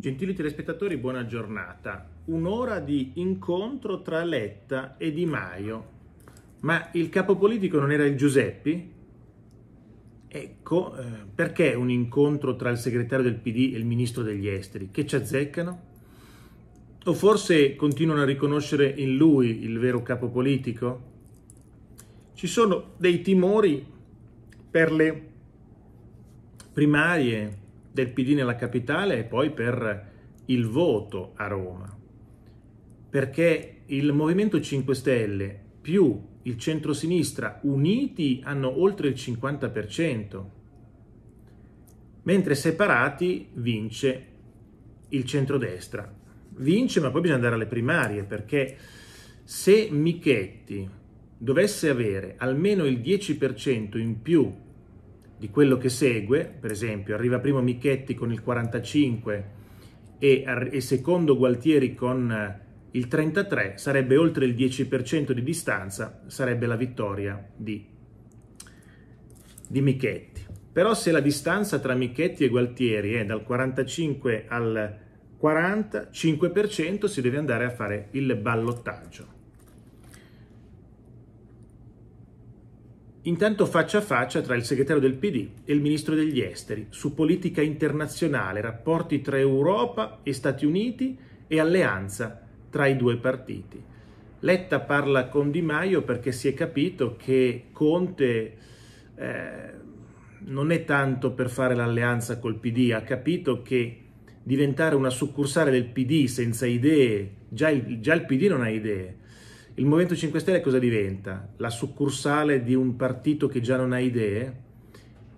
Gentili telespettatori, buona giornata. Un'ora di incontro tra Letta e Di Maio. Ma il capo politico non era il Giuseppi? Ecco, eh, perché un incontro tra il segretario del PD e il ministro degli esteri? Che ci azzeccano? O forse continuano a riconoscere in lui il vero capo politico? Ci sono dei timori per le primarie del PD nella capitale e poi per il voto a Roma. Perché il Movimento 5 Stelle più il centrosinistra uniti hanno oltre il 50%, mentre separati vince il centrodestra. Vince, ma poi bisogna andare alle primarie, perché se Michetti dovesse avere almeno il 10% in più di quello che segue, per esempio arriva primo Michetti con il 45 e, e secondo Gualtieri con eh, il 33, sarebbe oltre il 10% di distanza, sarebbe la vittoria di, di Michetti. Però se la distanza tra Michetti e Gualtieri è dal 45 al 40, si deve andare a fare il ballottaggio. Intanto faccia a faccia tra il segretario del PD e il ministro degli esteri su politica internazionale, rapporti tra Europa e Stati Uniti e alleanza tra i due partiti. Letta parla con Di Maio perché si è capito che Conte eh, non è tanto per fare l'alleanza col PD, ha capito che diventare una succursale del PD senza idee, già il, già il PD non ha idee, il Movimento 5 Stelle cosa diventa? La succursale di un partito che già non ha idee?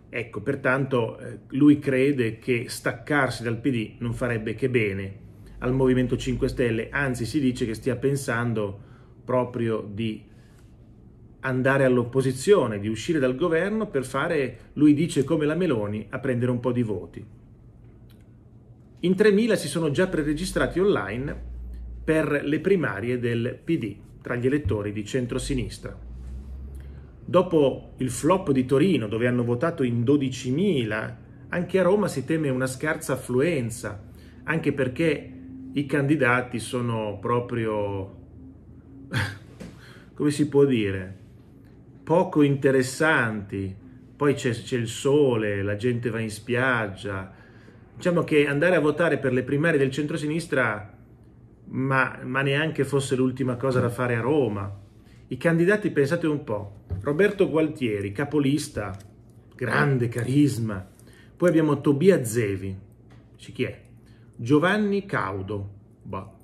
Ecco, pertanto eh, lui crede che staccarsi dal PD non farebbe che bene al Movimento 5 Stelle, anzi si dice che stia pensando proprio di andare all'opposizione, di uscire dal governo per fare, lui dice come la Meloni, a prendere un po' di voti. In 3.000 si sono già preregistrati online per le primarie del PD tra gli elettori di centrosinistra. Dopo il flop di Torino, dove hanno votato in 12.000, anche a Roma si teme una scarsa affluenza, anche perché i candidati sono proprio, come si può dire, poco interessanti. Poi c'è, il sole, la gente va in spiaggia. Diciamo che andare a votare per le primarie del centrosinistra ma, ma neanche fosse l'ultima cosa da fare a Roma. I candidati, pensate un po', Roberto Gualtieri, capolista, grande carisma. Poi abbiamo Tobia Zevi, dice chi è? Giovanni Caudo, boh.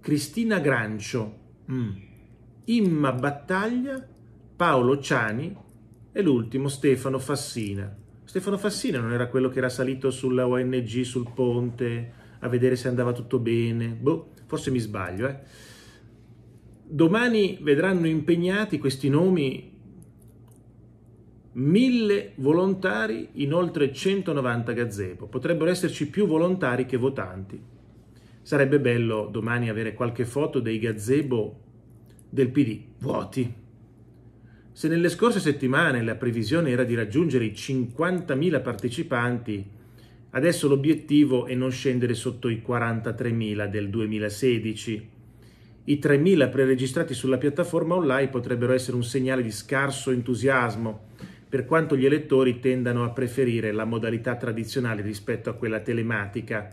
Cristina Grancio, mm. Imma Battaglia, Paolo Ciani e l'ultimo Stefano Fassina. Stefano Fassina non era quello che era salito sulla ONG sul ponte, a vedere se andava tutto bene. Boh, forse mi sbaglio. Eh. Domani vedranno impegnati questi nomi mille volontari in oltre 190 gazebo. Potrebbero esserci più volontari che votanti. Sarebbe bello domani avere qualche foto dei gazebo del PD vuoti. Se nelle scorse settimane la previsione era di raggiungere i 50.000 partecipanti, Adesso l'obiettivo è non scendere sotto i 43.000 del 2016. I 3.000 preregistrati sulla piattaforma online potrebbero essere un segnale di scarso entusiasmo, per quanto gli elettori tendano a preferire la modalità tradizionale rispetto a quella telematica.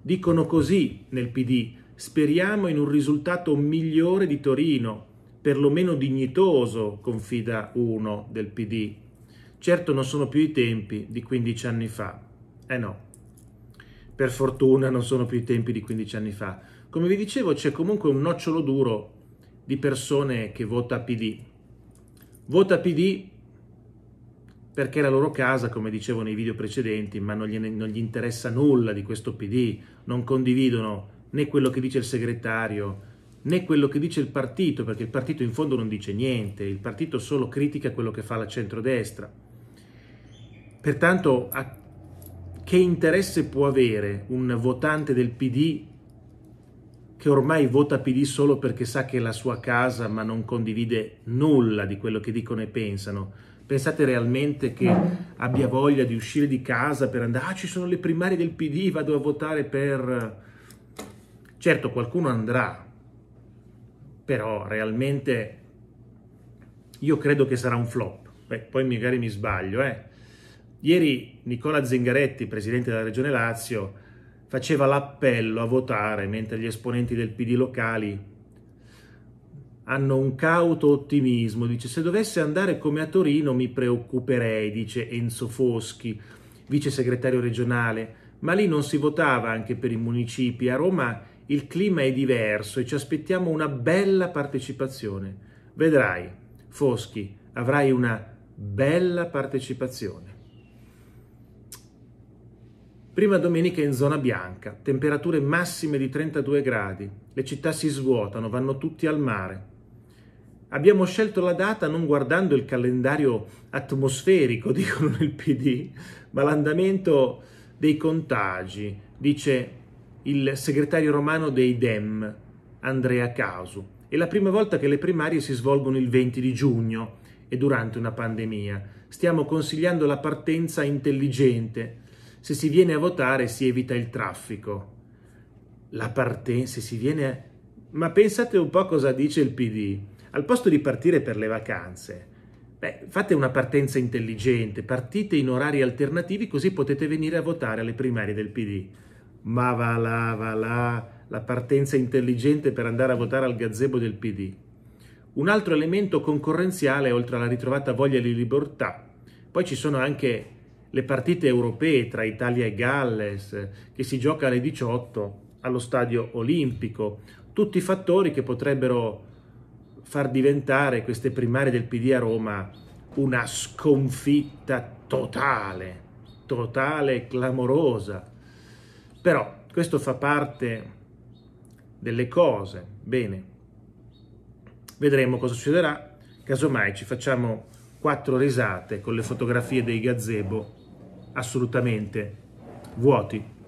Dicono così nel PD, speriamo in un risultato migliore di Torino, perlomeno dignitoso, confida uno del PD. Certo non sono più i tempi di 15 anni fa. Eh no, per fortuna non sono più i tempi di 15 anni fa. Come vi dicevo c'è comunque un nocciolo duro di persone che vota PD. Vota PD perché è la loro casa, come dicevo nei video precedenti, ma non gli, non gli, interessa nulla di questo PD, non condividono né quello che dice il segretario, né quello che dice il partito, perché il partito in fondo non dice niente, il partito solo critica quello che fa la centrodestra. Pertanto a, che interesse può avere un votante del PD che ormai vota PD solo perché sa che è la sua casa ma non condivide nulla di quello che dicono e pensano? Pensate realmente che abbia voglia di uscire di casa per andare, ah ci sono le primarie del PD, vado a votare per... Certo qualcuno andrà, però realmente io credo che sarà un flop. Beh, poi magari mi sbaglio, eh Ieri Nicola Zingaretti, presidente della Regione Lazio, faceva l'appello a votare mentre gli esponenti del PD locali hanno un cauto ottimismo. Dice: Se dovesse andare come a Torino mi preoccuperei, dice Enzo Foschi, vice segretario regionale. Ma lì non si votava anche per i municipi. A Roma il clima è diverso e ci aspettiamo una bella partecipazione. Vedrai, Foschi, avrai una bella partecipazione. Prima domenica in zona bianca, temperature massime di 32 gradi, le città si svuotano, vanno tutti al mare. Abbiamo scelto la data non guardando il calendario atmosferico, dicono nel PD, ma l'andamento dei contagi, dice il segretario romano dei DEM, Andrea Casu. È la prima volta che le primarie si svolgono il 20 di giugno e durante una pandemia. Stiamo consigliando la partenza intelligente se si viene a votare si evita il traffico. La partenza, se si viene... A... Ma pensate un po' cosa dice il PD. Al posto di partire per le vacanze, beh, fate una partenza intelligente, partite in orari alternativi così potete venire a votare alle primarie del PD. Ma va là, va là, la partenza intelligente per andare a votare al gazebo del PD. Un altro elemento concorrenziale, oltre alla ritrovata voglia di libertà, poi ci sono anche le partite europee tra Italia e Galles, che si gioca alle 18 allo stadio olimpico, tutti fattori che potrebbero far diventare queste primarie del PD a Roma una sconfitta totale, totale e clamorosa. Però questo fa parte delle cose. Bene, vedremo cosa succederà, casomai ci facciamo quattro risate con le fotografie dei gazebo assolutamente vuoti.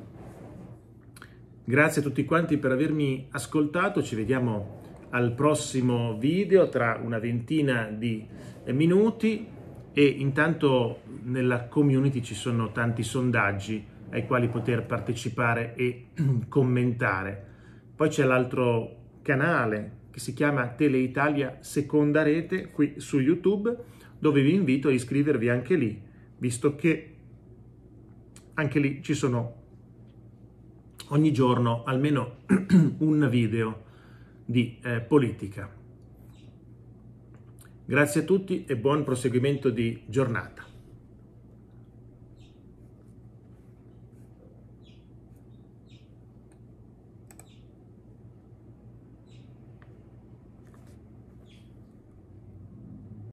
Grazie a tutti quanti per avermi ascoltato, ci vediamo al prossimo video tra una ventina di minuti e intanto nella community ci sono tanti sondaggi ai quali poter partecipare e commentare. Poi c'è l'altro canale che si chiama Teleitalia Seconda Rete qui su YouTube dove vi invito a iscrivervi anche lì, visto che anche lì ci sono ogni giorno almeno un video di eh, politica. Grazie a tutti e buon proseguimento di giornata.